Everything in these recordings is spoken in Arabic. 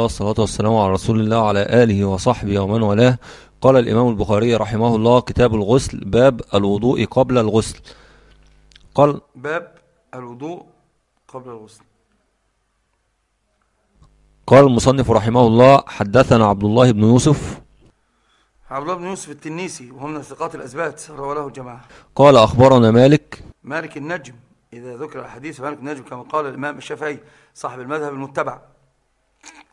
الله والصلاة والسلام على رسول الله وعلى آله وصحبه ومن والاه قال الإمام البخاري رحمه الله كتاب الغسل باب الوضوء قبل الغسل قال باب الوضوء قبل الغسل قال المصنف رحمه الله حدثنا عبد الله بن يوسف عبد الله بن يوسف التنيسي وهو من الثقات الأثبات روى له الجماعة قال أخبرنا مالك مالك النجم إذا ذكر الحديث مالك النجم كما قال الإمام الشافعي صاحب المذهب المتبع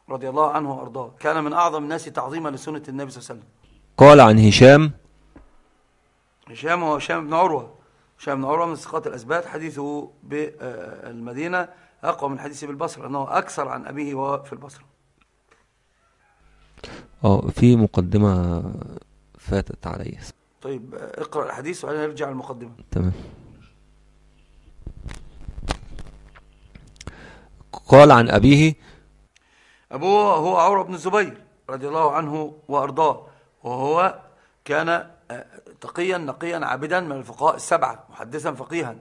رضي الله عنه وأرضاه كان من أعظم الناس تعظيما لسنة النبي صلى الله عليه وسلم قال عن هشام هشام هو هشام بن عروة هشام بن عروة من ثقات الأثبات حديثه بالمدينة أقوى من حديثه بالبصرة أنه أكثر عن أبيه وهو في البصرة اه في مقدمة فاتت علي طيب اقرأ الحديث وبعدين نرجع المقدمة تمام قال عن أبيه أبوه هو عروة بن الزبير رضي الله عنه وأرضاه وهو كان آه، تقيا نقيا عابدا من الفقهاء السبعة محدثا فقيها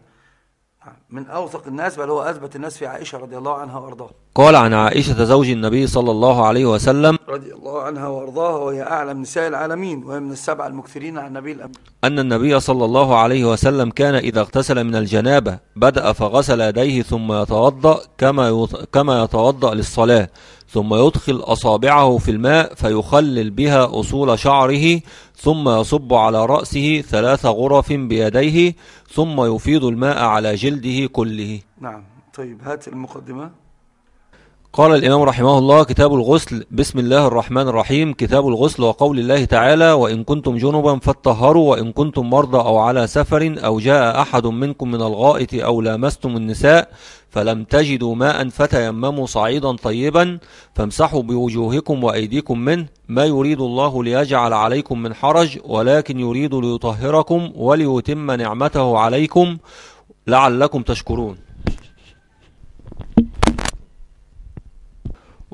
من أوثق الناس بل هو أثبت الناس في عائشة رضي الله عنها وأرضاها قال عن عائشة زوج النبي صلى الله عليه وسلم رضي الله عنها وأرضاها وهي أعلم نساء العالمين وهي من السبع المكثرين عن النبي الأمين أن النبي صلى الله عليه وسلم كان إذا اغتسل من الجنابة بدأ فغسل يديه ثم يتوضأ كما, كما يتوضأ للصلاة ثم يدخل أصابعه في الماء فيخلل بها أصول شعره ثم يصب على رأسه ثلاث غرف بيديه ثم يفيض الماء على جلده كله نعم طيب هات المقدمة قال الإمام رحمه الله كتاب الغسل بسم الله الرحمن الرحيم كتاب الغسل وقول الله تعالى وإن كنتم جنبا فاتطهروا وإن كنتم مرضى أو على سفر أو جاء أحد منكم من الغائط أو لامستم النساء فلم تجدوا ماء فتيمموا صعيدا طيبا فامسحوا بوجوهكم وأيديكم منه ما يريد الله ليجعل عليكم من حرج ولكن يريد ليطهركم وليتم نعمته عليكم لعلكم تشكرون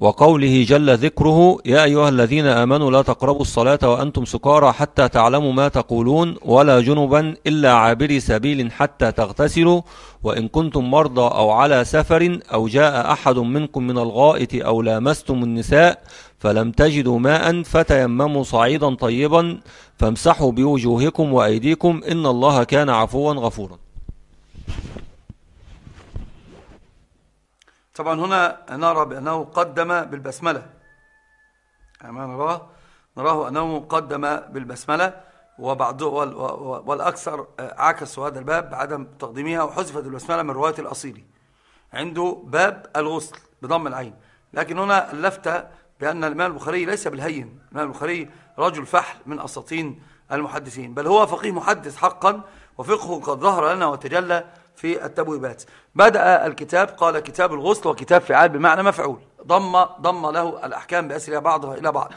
وقوله جل ذكره يا أيها الذين آمنوا لا تقربوا الصلاة وأنتم سكارى حتى تعلموا ما تقولون ولا جنبا إلا عابري سبيل حتى تغتسلوا وإن كنتم مرضى أو على سفر أو جاء أحد منكم من الغائط أو لامستم النساء فلم تجدوا ماء فتيمموا صعيدا طيبا فامسحوا بوجوهكم وأيديكم إن الله كان عفوا غفورا طبعا هنا نرى بأنه قدم بالبسملة ما نراه نراه أنه قدم بالبسملة وبعض والأكثر عكسوا هذا الباب بعدم تقديمها وحذفت البسملة من رواية الأصيلي عنده باب الغسل بضم العين لكن هنا اللفتة بأن الإمام البخاري ليس بالهين الإمام البخاري رجل فحل من أساطين المحدثين بل هو فقيه محدث حقا وفقهه قد ظهر لنا وتجلى في التبويبات بدأ الكتاب قال كتاب الغسل وكتاب فعال بمعنى مفعول ضم, ضم له الأحكام بأسرها بعضها إلى بعض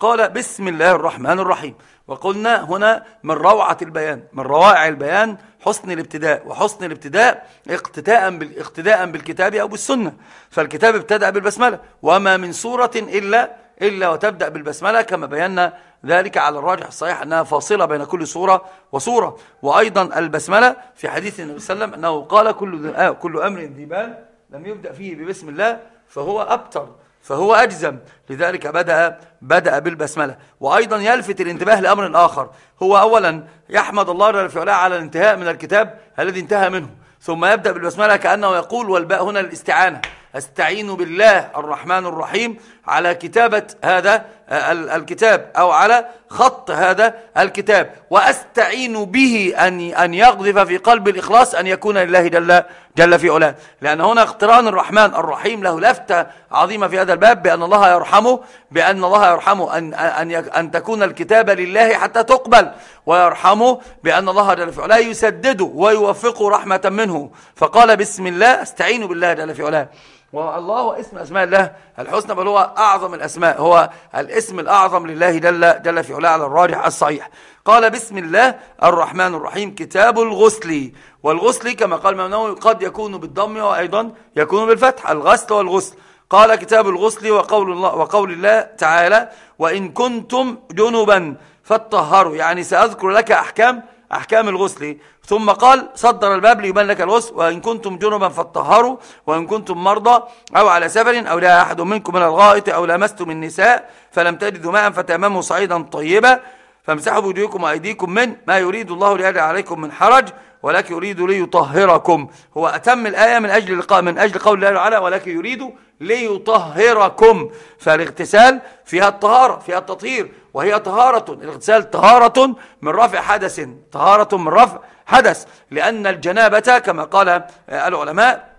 قال بسم الله الرحمن الرحيم وقلنا هنا من روعة البيان من روائع البيان حسن الابتداء وحسن الابتداء اقتداء بالاقتداء بالكتاب أو بالسنة فالكتاب ابتدأ بالبسملة وما من سورة إلا إلا وتبدأ بالبسملة كما بينا ذلك على الراجح الصحيح أنها فاصلة بين كل سورة وسورة وأيضا البسملة في حديث النبي صلى الله عليه وسلم أنه قال كل, آه، كل أمر ذي بال لم يبدأ فيه ببسم الله فهو أبتر فهو أجزم لذلك بدأ, بدأ بالبسملة وأيضا يلفت الانتباه لأمر آخر هو أولا يحمد الله جل وعلا على الانتهاء من الكتاب الذي انتهى منه ثم يبدأ بالبسملة كأنه يقول والباء هنا للاستعانة أستعين بالله الرحمن الرحيم على كتابة هذا آه، الكتاب أو على خط هذا الكتاب وأستعين به أن أن يقذف في قلب الإخلاص أن يكون لله جل, جل في علاه لأن هنا اقتران الرحمن الرحيم له لفتة عظيمة في هذا الباب بأن الله يرحمه بأن الله يرحمه أن, أن, أن تكون الكتابة لله حتى تقبل ويرحمه بأن الله جل في علاه يسدده ويوفقه رحمة منه فقال بسم الله استعين بالله جل في علاه والله اسم أسماء الله الحسنى بل هو أعظم الأسماء هو الاسم الأعظم لله دل, دل في علاه على الراجح الصحيح قال بسم الله الرحمن الرحيم كتاب الغسل والغسل كما قال ممنوي قد يكون بالضم وأيضا يكون بالفتح الغسل والغسل قال كتاب الغسل وقول الله, وقول الله تعالى وإن كنتم جنبا فاتطهروا يعني سأذكر لك أحكام أحكام الغسل ثم قال صدر الباب ليبان لك الغسل وإن كنتم جنبا فاتطهروا وإن كنتم مرضى أو على سفر أو لا أحد منكم من الغائط أو لمستم النساء فلم تجدوا ماء فتمموا صعيدا طيبا فامسحوا بوجوهكم وأيديكم من ما يريد الله ليجعل عليكم من حرج ولكن يريد ليطهركم هو أتم الآية من أجل لقاء من أجل قول الله تعالى ولكن يريد ليطهركم فالاغتسال فيها الطهارة فيها التطهير وهي طهارة الاغتسال طهارة من رفع حدث طهارة من رفع حدث لأن الجنابة كما قال العلماء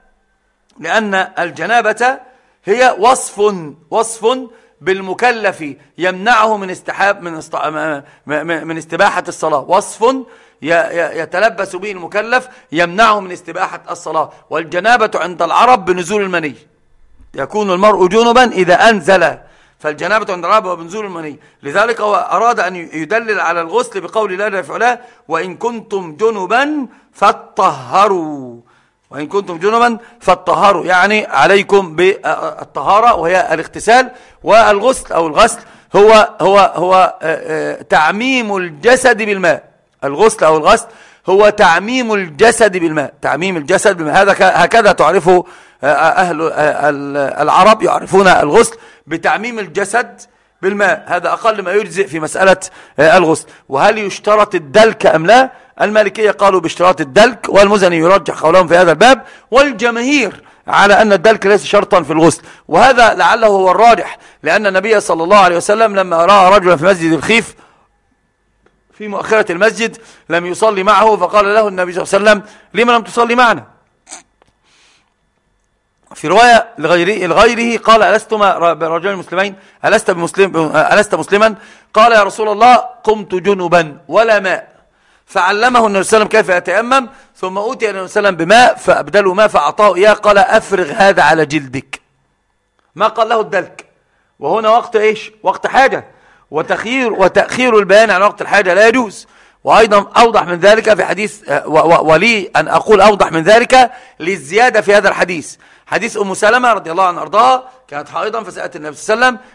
لأن الجنابة هي وصف وصف بالمكلف يمنعه من استحاب من است... من استباحة الصلاة وصف يتلبس به المكلف يمنعه من استباحة الصلاة والجنابة عند العرب بنزول المني يكون المرء جنبا إذا أنزل فالجنابة عند العرب بنزول المني لذلك هو أراد أن يدلل على الغسل بقول لا لا وإن كنتم جنبا فاتطهروا وإن كنتم جنبا فالطهاروا يعني عليكم بالطهارة وهي الاغتسال والغسل أو الغسل هو, هو, هو آه، آه، تعميم الجسد بالماء الغسل أو الغسل هو تعميم الجسد بالماء تعميم الجسد بالماء هذا هكذا تعرفه آه، أهل العرب يعرفون الغسل بتعميم الجسد بالماء هذا أقل ما يجزئ في مسألة الغسل وهل يشترط الدلك أم لا المالكية قالوا باشتراط الدلك والمزني يرجح قولهم في هذا الباب والجماهير على أن الدلك ليس شرطا في الغسل وهذا لعله هو الراجح لأن النبي صلى الله عليه وسلم لما رأى رجلا في مسجد الخيف في مؤخرة المسجد لم يصلي معه فقال له النبي صلى الله عليه وسلم لما لم تصلي معنا في رواية لغيره, لغيره قال ألست برجل المسلمين ألست, بمسلم ألست مسلما قال يا رسول الله قمت جنبا ولا ماء فعلمه النبي صلى الله عليه وسلم كيف يتيمم ثم أوتي النبي صلى الله عليه وسلم بماء فأبدله ماء فأعطاه إياه قال أفرغ هذا على جلدك ما قال له الدلك وهنا وقت إيش وقت حاجة وتخيير وتأخير البيان عن وقت الحاجة لا يجوز وأيضا أوضح من ذلك في حديث آه، ولي أن أقول أوضح من ذلك للزيادة في هذا الحديث حديث أم سلمة رضي الله عنها أرضاها كانت حائضا فسألت النبي صلى الله عليه وسلم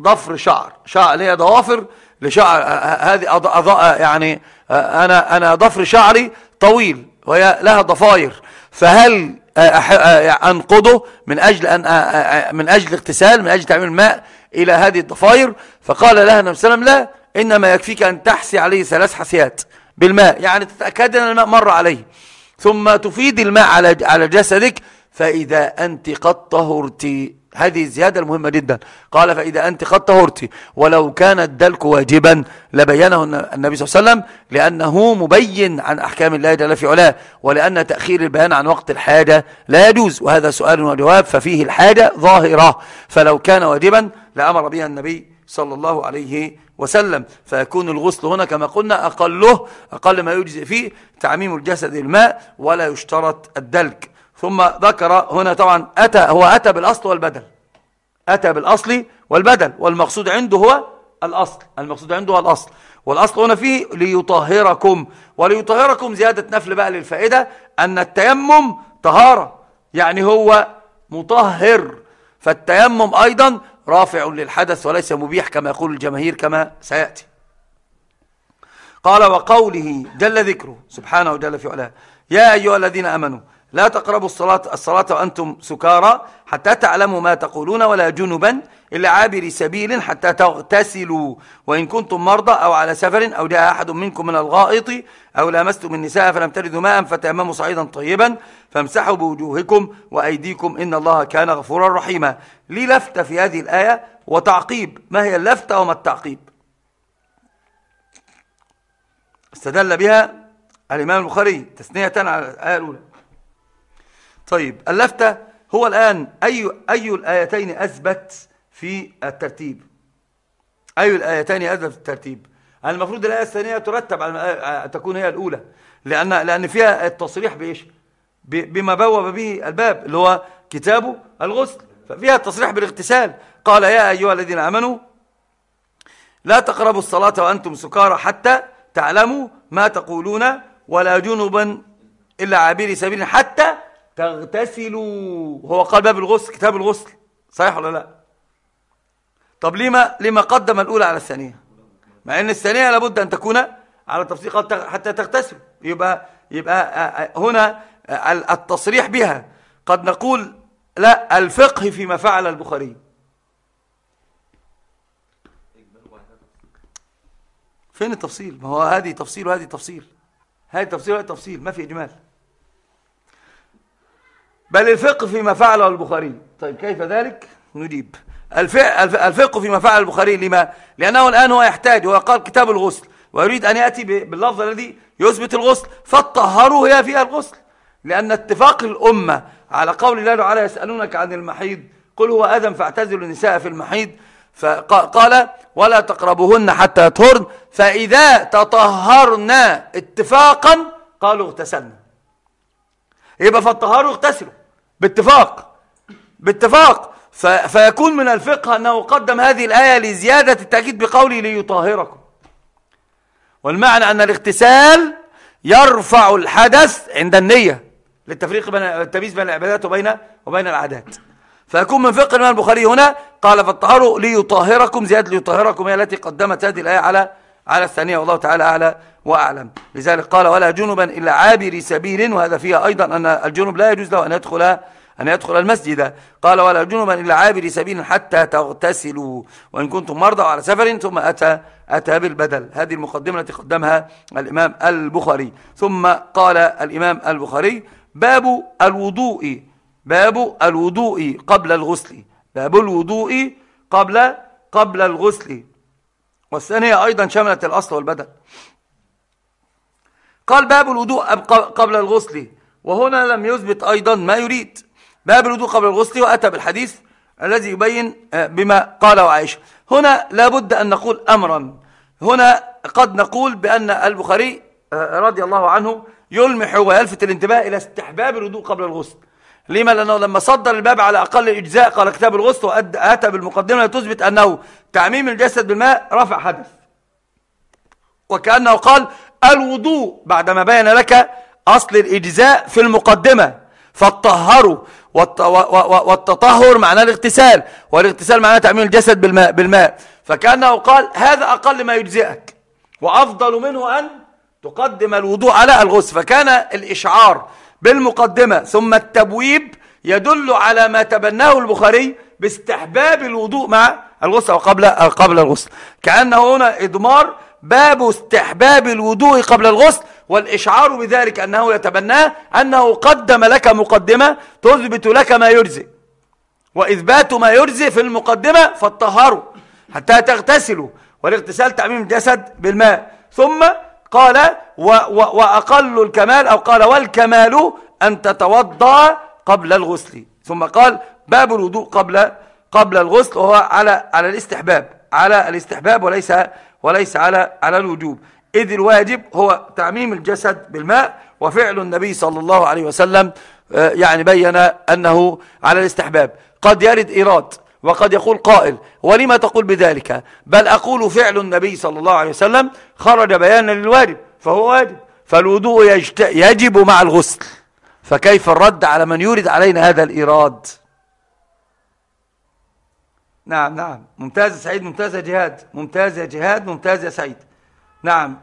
ضفر شعر شعر اللي هي ضوافر لشعر آه، آه، آه، هذه يعني انا انا ضفر شعري طويل وهي لها ضفاير فهل يعني انقضه من اجل ان من اجل اغتسال من اجل تعميل ماء الى هذه الضفاير فقال لها النبي صلى الله عليه وسلم لا انما يكفيك ان تحسي عليه ثلاث حسيات بالماء يعني تتاكد ان الماء مر عليه ثم تفيد الماء على على جسدك فاذا انت قد طهرتي هذه الزيادة المهمة جدا قال فإذا أنت قد طهرت ولو كان الدلك واجبا لبينه النبي صلى الله عليه وسلم لأنه مبين عن أحكام الله جل في علاه ولأن تأخير البيان عن وقت الحاجة لا يجوز وهذا سؤال وجواب ففيه الحاجة ظاهرة فلو كان واجبا لأمر بها النبي صلى الله عليه وسلم فيكون الغسل هنا كما قلنا أقله أقل ما يجزئ فيه تعميم الجسد الماء ولا يشترط الدلك ثم ذكر هنا طبعا أتى هو أتى بالأصل والبدل أتى بالأصل والبدل والمقصود عنده هو الأصل المقصود عنده هو الأصل والأصل هنا فيه ليطهركم وليطهركم زيادة نفل بقى للفائدة أن التيمم طهارة يعني هو مطهر فالتيمم أيضا رافع للحدث وليس مبيح كما يقول الجماهير كما سيأتي قال وقوله جل ذكره سبحانه وجل في علاه يا أيها الذين أمنوا لا تقربوا الصلاة, الصلاة وأنتم سكارى حتى تعلموا ما تقولون ولا جنبا إلا عابري سبيل حتى تغتسلوا وإن كنتم مرضى أو على سفر أو جاء أحد منكم من الغائط أو لامستم النساء فلم تجدوا ماء فتيمموا صعيدا طيبا فامسحوا بوجوهكم وأيديكم إن الله كان غفورا رحيما لي لفتة في هذه الآية وتعقيب ما هي اللفتة وما التعقيب استدل بها الإمام البخاري تثنية على الآية الأولى طيب اللفتة هو الآن أي, أي الآيتين أثبت في الترتيب أي الآيتين أثبت في الترتيب المفروض الآية الثانية ترتب على أن آه، تكون هي الأولى لأن, لأن فيها التصريح بإيش بما بوب به الباب اللي هو كتابه الغسل ففيها التصريح بالاغتسال قال يا أيها الذين آمنوا لا تقربوا الصلاة وأنتم سكارى حتى تعلموا ما تقولون ولا جنبا إلا عابري سبيل حتى تغتسلوا هو قال باب الغسل كتاب الغسل صحيح ولا لا طب لما لما قدم الاولى على الثانيه مع ان الثانيه لابد ان تكون على تفصيل حتى تغتسل يبقى يبقى آه، آه، هنا آه، التصريح بها قد نقول لا الفقه فيما فعل البخاري فين التفصيل ما هو هذه تفصيل وهذه تفصيل هذه تفصيل وهذه تفصيل ما في اجمال بل الفقه فيما فعله البخاري طيب كيف ذلك نجيب الفقه فيما فعل البخاري لما لأنه الآن هو يحتاج هو قال كتاب الغسل ويريد أن يأتي باللفظ الذي يثبت الغسل فالطهاروا هي فيها الغسل لأن اتفاق الأمة على قول الله تعالى يسألونك عن المحيض قل هو أذن فاعتزلوا النساء في المحيض فقال ولا تقربوهن حتى يطهرن فإذا تطهرنا اتفاقا قالوا اغتسلنا يبقى فالطهاروا اغتسلوا باتفاق باتفاق فيكون من الفقه أنه قدم هذه الآية لزيادة التأكيد بقوله ليطهركم والمعنى أن الاغتسال يرفع الحدث عند النية للتفريق بين التمييز بين العبادات وبين وبين العادات فيكون من فقه الإمام البخاري هنا قال فالطهاروا ليطهركم زيادة ليطهركم هي التي قدمت هذه الآية على على الثانية والله تعالى أعلى وأعلم لذلك قال ولا جنبا إلا عابري سبيل وهذا فيها أيضا أن الجنب لا يجوز له أن يدخل أن يدخل المسجد قال ولا جنبا إلا عابري سبيل حتى تغتسلوا وإن كنتم مرضى على سفر ثم أتى, أتى بالبدل هذه المقدمة التي قدمها الإمام البخاري ثم قال الإمام البخاري باب الوضوء باب الوضوء قبل الغسل باب الوضوء قبل قبل الغسل والثانية أيضا شملت الأصل والبدل قال باب الوضوء قبل الغسل وهنا لم يثبت أيضا ما يريد باب الوضوء قبل الغسل وأتى بالحديث الذي يبين آه، بما قاله عائشة هنا لابد أن نقول أمرا هنا قد نقول بأن البخاري آه، رضي الله عنه يلمح ويلفت الانتباه إلى استحباب الوضوء قبل الغسل لما لأنه لما صدر الباب على أقل الأجزاء قال كتاب الغسل وأتى بالمقدمة لتثبت أنه تعميم الجسد بالماء رفع حدث وكأنه قال الوضوء بعدما بين لك أصل الإجزاء في المقدمة فاتطهروا والتطهر معناه الاغتسال والاغتسال معناه تعميم الجسد بالماء, بالماء فكأنه قال هذا أقل ما يجزئك وأفضل منه أن تقدم الوضوء على الغسل فكان الإشعار بالمقدمة ثم التبويب يدل على ما تبناه البخاري باستحباب الوضوء مع الغسل أو قبل قبل الغسل كأنه هنا إضمار باب استحباب الوضوء قبل الغسل والإشعار بذلك أنه يتبناه أنه قدم لك مقدمة تثبت لك ما يرزي وإثبات ما يرزي في المقدمة فاتطهروا حتى تغتسلوا والاغتسال تعميم الجسد بالماء ثم قال و و وأقل الكمال أو قال والكمال أن تتوضأ قبل الغسل ثم قال باب الوضوء قبل قبل الغسل وهو على على الاستحباب على الاستحباب وليس وليس على على الوجوب إذ الواجب هو تعميم الجسد بالماء وفعل النبي صلى الله عليه وسلم آه، يعني بين أنه على الاستحباب قد يرد إيراد وقد يقول قائل ولما تقول بذلك بل أقول فعل النبي صلى الله عليه وسلم خرج بيانا للواجب فهو واجب فالوضوء يجب مع الغسل فكيف الرد على من يرد علينا هذا الإيراد؟ نعم نعم ممتاز يا سعيد ممتاز يا جهاد ممتاز يا جهاد ممتاز يا سعيد نعم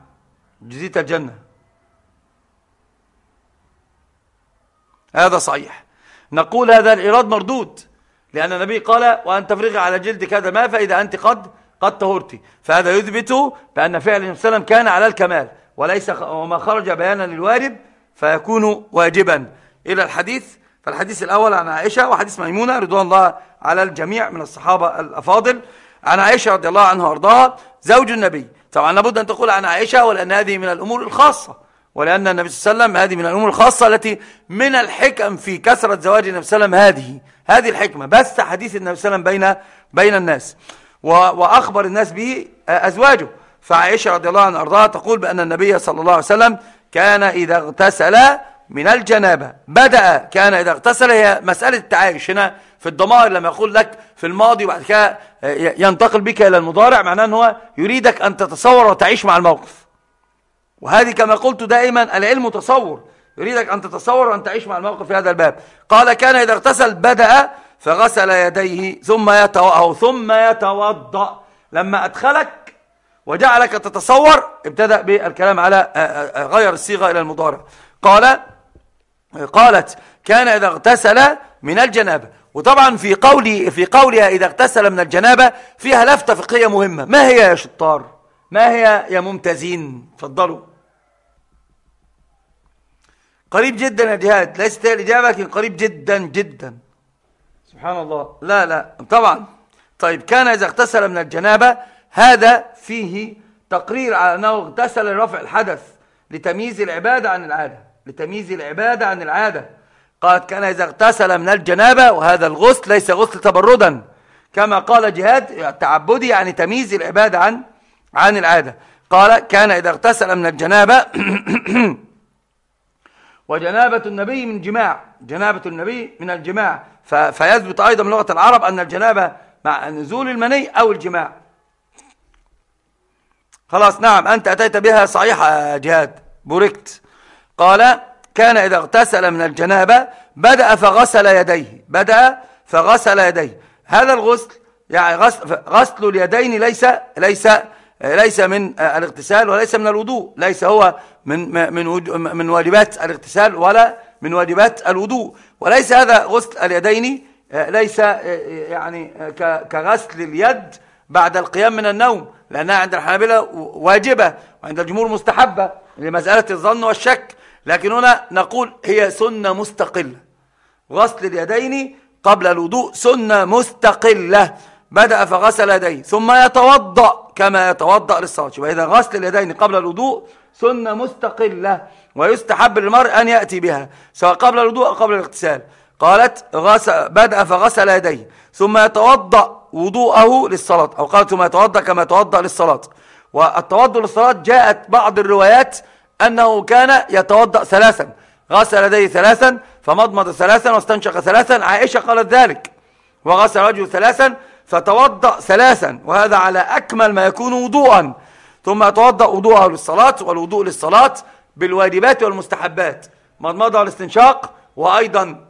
جزيت الجنة هذا صحيح نقول هذا الإيراد مردود لأن النبي قال وأن تفرغ على جلدك هذا ما فإذا أنت قد قد طهرتي فهذا يثبت بأن فعل النبي صلى كان على الكمال وليس وما خرج بيانا للوارد فيكون واجبا إلى الحديث فالحديث الأول عن عائشة وحديث ميمونة رضوان الله على الجميع من الصحابة الأفاضل عن عائشة رضي الله عنها وارضاها زوج النبي طبعا لابد أن تقول عن عائشة ولأن هذه من الأمور الخاصة ولأن النبي صلى الله عليه وسلم هذه من الأمور الخاصة التي من الحكم في كثرة زواج النبي صلى الله عليه وسلم هذه هذه الحكمة بث حديث النبي صلى الله عليه وسلم بين بين الناس وأخبر الناس به آه، أزواجه فعائشة رضي الله عنها أرضاها تقول بأن النبي صلى الله عليه وسلم كان إذا اغتسل من الجنابة بدأ كان إذا اغتسل هي مسألة التعايش هنا في الضمائر لما يقول لك في الماضي وبعد كده ينتقل بك إلى المضارع معناه أن هو يريدك أن تتصور وتعيش مع الموقف وهذه كما قلت دائما العلم تصور يريدك أن تتصور وأن تعيش مع الموقف في هذا الباب قال كان إذا اغتسل بدأ فغسل يديه ثم او ثم يتوضأ لما أدخلك وجعلك تتصور ابتدأ بالكلام على غير الصيغة إلى المضارع قال قالت كان إذا اغتسل من الجنابة وطبعا في قولي في قولها إذا اغتسل من الجنابة فيها لفتة فقهية مهمة ما هي يا شطار ما هي يا ممتازين تفضلوا قريب جدا يا جهاد ليست هي الإجابة لكن قريب جدا جدا سبحان الله لا لا طبعا طيب كان إذا اغتسل من الجنابة هذا فيه تقرير على أنه اغتسل لرفع الحدث لتمييز العبادة عن العادة لتمييز العبادة عن العادة قالت كان إذا اغتسل من الجنابة وهذا الغسل ليس غسل تبردا كما قال جهاد تعبدي يعني تمييز العبادة عن عن العادة قال كان إذا اغتسل من الجنابة وجنابة النبي من جماع جنابة النبي من الجماع فيثبت أيضا من لغة العرب أن الجنابة مع نزول المني أو الجماع خلاص نعم أنت أتيت بها صحيحة جهاد بوركت قال كان إذا اغتسل من الجنابة بدأ فغسل يديه بدأ فغسل يديه هذا الغسل يعني غسل, غسل اليدين ليس ليس ليس من الاغتسال وليس من الوضوء ليس هو من من من واجبات الاغتسال ولا من واجبات الوضوء وليس هذا غسل اليدين ليس يعني كغسل اليد بعد القيام من النوم لأنها عند الحنابلة واجبة وعند الجمهور مستحبة لمسألة الظن والشك لكن هنا نقول هي سنة مستقلة غسل اليدين قبل الوضوء سنة مستقلة بدأ فغسل يديه ثم يتوضأ كما يتوضأ للصلاة وإذا غسل اليدين قبل الوضوء سنة مستقلة ويستحب للمرء أن يأتي بها سواء قبل الوضوء أو قبل الاغتسال قالت غسل بدأ فغسل يديه ثم يتوضأ وضوءه للصلاة أو قالت ثم يتوضأ كما يتوضأ للصلاة والتوضأ للصلاة جاءت بعض الروايات أنه كان يتوضأ ثلاثا غسل يديه ثلاثا فمضمض ثلاثا واستنشق ثلاثا عائشة قالت ذلك وغسل وجهه ثلاثا فتوضأ ثلاثا وهذا على أكمل ما يكون وضوءا ثم يتوضأ وضوءه للصلاة والوضوء للصلاة بالواجبات والمستحبات مضمضة الاستنشاق وأيضا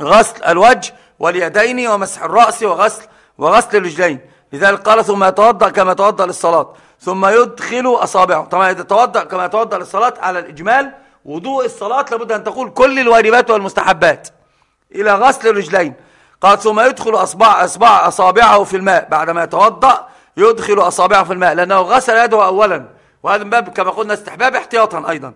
غسل الوجه واليدين ومسح الرأس وغسل وغسل الرجلين لذلك قال ثم يتوضأ كما يتوضأ للصلاة ثم يدخل أصابعه طبعا يتوضأ كما يتوضأ للصلاة على الإجمال وضوء الصلاة لابد أن تقول كل الواجبات والمستحبات إلى غسل الرجلين قال ثم يدخل أصبع أصبع أصابعه في الماء بعدما يتوضأ يدخل أصابعه في الماء لأنه غسل يده أولا وهذا من باب كما قلنا استحباب احتياطا أيضا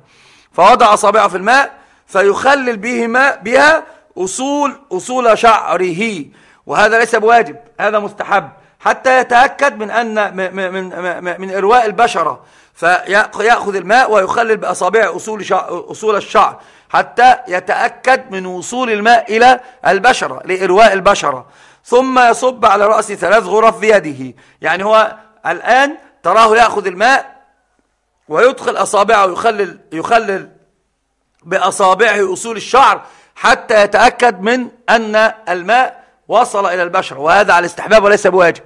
فوضع أصابعه في الماء فيخلل بهما بها أصول أصول شعره وهذا ليس بواجب هذا مستحب حتى يتأكد من أن من من, من إرواء البشرة فيأخذ الماء ويخلل بأصابع أصول أصول الشعر حتى يتأكد من وصول الماء إلى البشرة لإرواء البشرة ثم يصب على رأسه ثلاث غرف بيده يعني هو الآن تراه يأخذ الماء ويدخل أصابعه ويخلل يخلل بأصابعه أصول الشعر حتى يتأكد من أن الماء وصل إلى البشر وهذا على استحباب وليس بواجب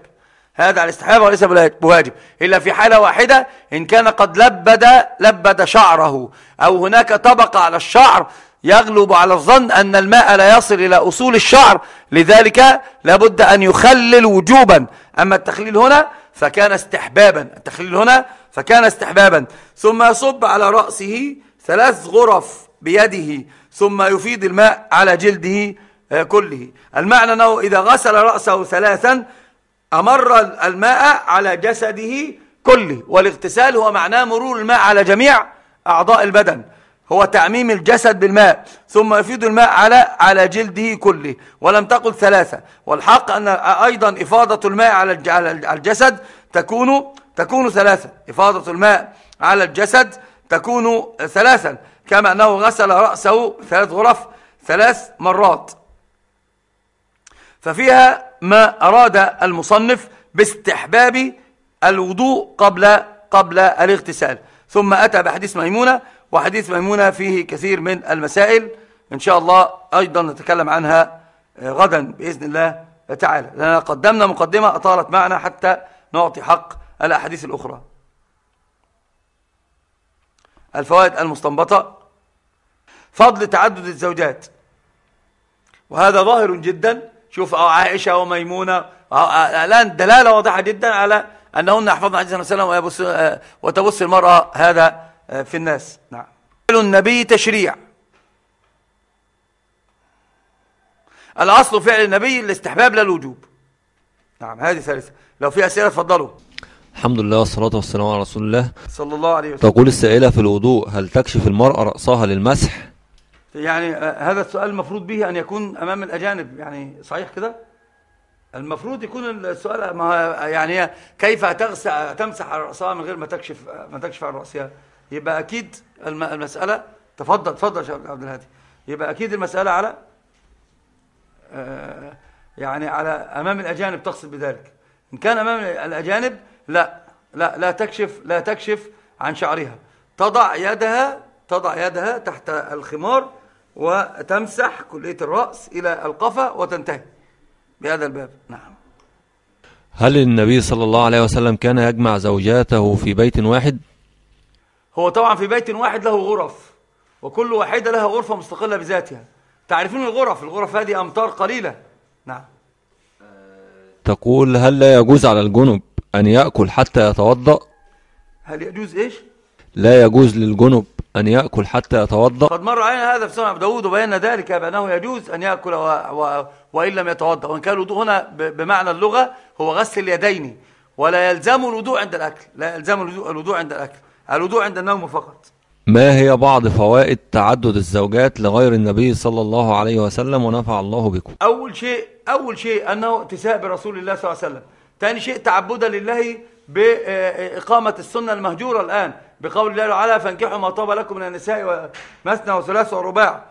هذا على استحباب وليس بواجب إلا في حالة واحدة إن كان قد لبد لبد شعره أو هناك طبقة على الشعر يغلب على الظن أن الماء لا يصل إلى أصول الشعر لذلك لابد أن يخلل وجوبا أما التخليل هنا فكان استحبابا التخليل هنا فكان استحبابا ثم يصب على رأسه ثلاث غرف بيده ثم يفيض الماء على جلده آه، كله المعنى أنه إذا غسل رأسه ثلاثا أمر الماء على جسده كله والاغتسال هو معناه مرور الماء على جميع أعضاء البدن هو تعميم الجسد بالماء ثم يفيد الماء على على جلده كله ولم تقل ثلاثة والحق أن أيضا إفاضة الماء على الجسد تكون تكون ثلاثة إفاضة الماء على الجسد تكون ثلاثا كما أنه غسل رأسه ثلاث غرف ثلاث مرات ففيها ما أراد المصنف باستحباب الوضوء قبل قبل الاغتسال ثم أتى بحديث ميمونة وحديث ميمونة فيه كثير من المسائل إن شاء الله أيضا نتكلم عنها آه، غدا بإذن الله تعالى لأننا قدمنا مقدمة أطالت معنا حتى نعطي حق الأحاديث الأخرى الفوائد المستنبطة فضل تعدد الزوجات وهذا ظاهر جدا شوف أو عائشة وميمونة آه، آه، الآن دلالة واضحة جدا على أنهن يحفظن حديث النبي وسلم آه، وتبص المرأة هذا في الناس نعم النبي تشريع الأصل فعل النبي الاستحباب لا الوجوب نعم هذه ثالثة لو في أسئلة تفضلوا الحمد لله والصلاة والسلام على رسول الله صلى الله عليه وسلم تقول السائلة في الوضوء هل تكشف المرأة رأسها للمسح يعني آه، هذا السؤال المفروض به أن يكون أمام الأجانب يعني صحيح كده المفروض يكون السؤال ما يعني كيف تمسح رأسها من غير ما تكشف ما تكشف عن رأسها يبقى أكيد المسألة تفضل تفضل يا عبد الهادي يبقى أكيد المسألة على آه، يعني على أمام الأجانب تقصد بذلك إن كان أمام الأجانب لا لا لا تكشف لا تكشف عن شعرها تضع يدها تضع يدها تحت الخمار وتمسح كلية الرأس إلى القفا وتنتهي بهذا الباب نعم هل النبي صلى الله عليه وسلم كان يجمع زوجاته في بيت واحد؟ هو طبعا في بيت واحد له غرف وكل واحدة لها غرفة مستقلة بذاتها تعرفون الغرف الغرف هذه أمتار قليلة نعم تقول هل لا يجوز على الجنب أن يأكل حتى يتوضأ؟ هل يجوز إيش؟ لا يجوز للجنب أن يأكل حتى يتوضأ قد مر علينا هذا في سنة داود وبينا ذلك بأنه يجوز أن يأكل و... و... وإن لم يتوضأ وإن كان الوضوء هنا ب... بمعنى اللغة هو غسل اليدين ولا يلزم الوضوء عند الأكل لا يلزم الوضوء عند الأكل الوضوء عند النوم فقط ما هي بعض فوائد تعدد الزوجات لغير النبي صلى الله عليه وسلم ونفع الله بكم أول شيء أول شيء أنه اتساء برسول الله صلى الله عليه وسلم ثاني شيء تعبدا لله بإقامة السنة المهجورة الآن بقول الله تعالى فانكحوا ما طاب لكم من النساء مثنى وثلاث ورباع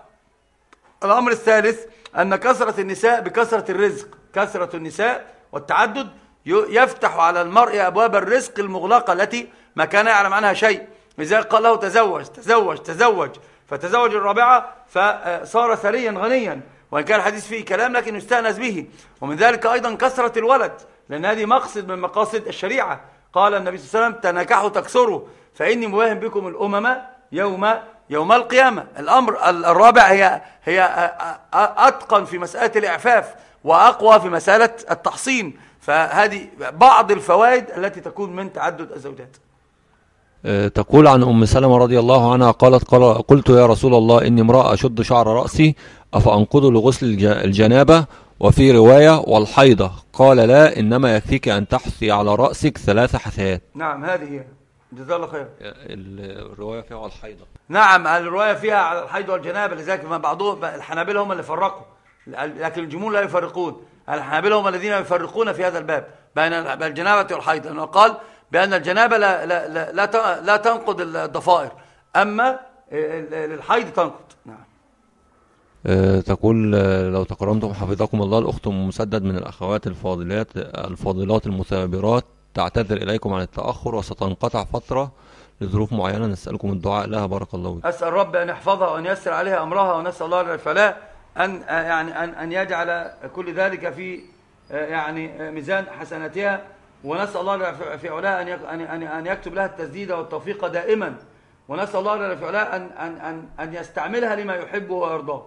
الأمر الثالث أن كثرة النساء بكثرة الرزق كثرة النساء والتعدد يفتح على المرء أبواب الرزق المغلقة التي ما كان يعلم عنها شيء لذلك قال له تزوج تزوج تزوج فتزوج الرابعة آه، فصار ثريا غنيا وإن كان الحديث فيه كلام لكن يستأنس به ومن ذلك أيضا كثرة الولد لأن هذه مقصد من مقاصد الشريعة قال النبي صلى الله عليه وسلم تنكحوا تكسروا فإني مواهم بكم الأمم يوم يوم القيامة الأمر الرابع هي هي أتقن في مسألة الإعفاف وأقوى في مسألة التحصين فهذه بعض الفوائد التي تكون من تعدد الزوجات أه، تقول عن أم سلمة رضي الله عنها قالت قال قلت يا رسول الله إني امرأة أشد شعر رأسي أفأنقض لغسل الجنابة وفي رواية والحيضة قال لا إنما يكفيك أن تحثي على رأسك ثلاث حثيات نعم هذه هي جزاه الله خير الروايه فيها على الحيضه نعم الروايه فيها على الحيض والجنابه لذلك ما بعضهم الحنابلة هم اللي فرقوا لكن الجمهور لا يفرقون الحنابلة هم الذين يفرقون في هذا الباب بين الجنابه والحيض لانه قال بان الجنابه لا لا لا, لا, لا تنقض الضفائر اما الحيض تنقض نعم أه، تقول لو تكرمتم حفظكم الله الأخت مسدد من الأخوات الفاضلات الفاضلات المثابرات تعتذر إليكم عن التأخر وستنقطع فترة لظروف معينة نسألكم الدعاء لها بارك الله فيك. أسأل رب أن يحفظها وأن يسر عليها أمرها ونسأل الله الفلاح أن يعني أن أن يجعل كل ذلك في يعني ميزان حسناتها ونسأل الله في علاه أن أن أن يكتب لها التسديد والتوفيق دائما ونسأل الله في علاه أن أن أن أن يستعملها لما يحبه ويرضاه.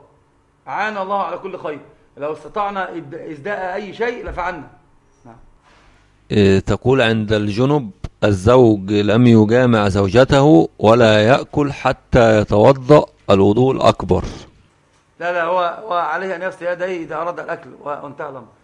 أعان الله على كل خير لو استطعنا إزداء أي شيء لفعلنا إيه، تقول عند الجنب الزوج لم يجامع زوجته ولا يأكل حتى يتوضأ الوضوء الأكبر لا لا هو, هو عليه أن يغسل يديه إذا أراد الأكل وانتهى الأمر